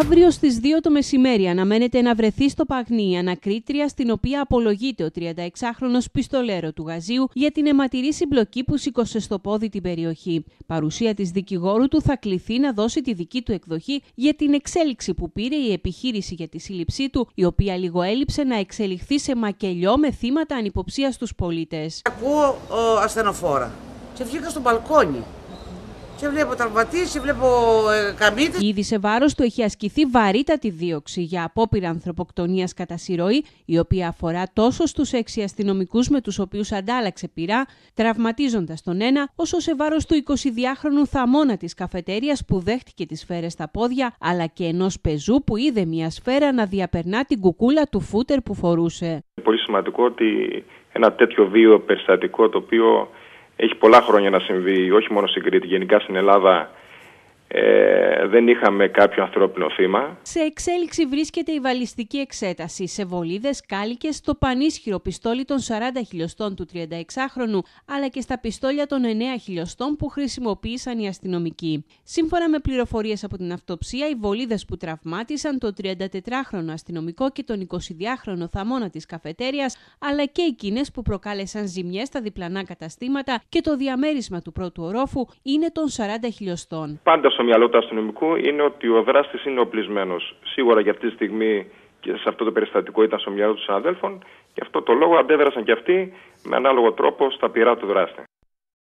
Αύριο στις 2 το μεσημέρι αναμένεται να βρεθεί στο Παγνί η ανακρίτρια στην οποία απολογείται ο 36χρονο πιστολέρο του Γαζίου για την αιματηρή συμπλοκή που σήκωσε στο πόδι την περιοχή. Παρουσία της δικηγόρου του θα κληθεί να δώσει τη δική του εκδοχή για την εξέλιξη που πήρε η επιχείρηση για τη σύλληψή του, η οποία λίγο έλειψε να εξελιχθεί σε μακελιό με θύματα ανυποψίας στους πολίτες. Ακούω ο ασθενοφόρα και βγήκα στο μπαλκόνι. Και βλέπω τραυματίε, βλέπω ε, Ήδη σε βάρος του έχει ασκηθεί βαρύτατη δίωξη για απόπειρα ανθρωποκτονίας κατά συρροή, η οποία αφορά τόσο στους έξι αστυνομικούς με τους οποίους αντάλλαξε πειρά, τραυματίζοντας τον ένα, όσο σε βάρος του 22χρονου θαμώνα της καφετέριας που δέχτηκε τις σφαίρες στα πόδια, αλλά και ενός πεζού που είδε μια σφαίρα να διαπερνά την κουκούλα του φούτερ που φορούσε. Πολύ σημαντικό ότι ένα τέτοιο βίο περιστατικό το οποίο έχει πολλά χρόνια να συμβεί, όχι μόνο στην Κρήτη, γενικά στην Ελλάδα, ε, δεν είχαμε κάποιο ανθρώπινο θύμα. Σε εξέλιξη βρίσκεται η βαλιστική εξέταση σε βολίδες, κάλικες, το πανίσχυρο πιστόλι των 40 χιλιοστών του 36χρονου, αλλά και στα πιστόλια των 9 χιλιοστών που χρησιμοποίησαν οι αστυνομικοί. Σύμφωνα με πληροφορίες από την αυτοψία, οι βολίδες που τραυμάτισαν το 34χρονο αστυνομικό και τον 22χρονο θαμώνα της καφετέριας, αλλά και εκείνες που προκάλεσαν ζημιές στα διπλανά καταστήματα και το διαμέρισμα του πρώτου ορόφου είναι των 40 χιλιοστών. Πάντα στο μυαλό του αστυνομικού είναι ότι ο δράστης είναι οπλισμένος. Σίγουρα για αυτή τη στιγμή και σε αυτό το περιστατικό ήταν στο μυαλό του συναδέλφων. Γι' αυτό το λόγο αντέδρασαν και αυτοί με ανάλογο τρόπο στα πειρά του δράστη.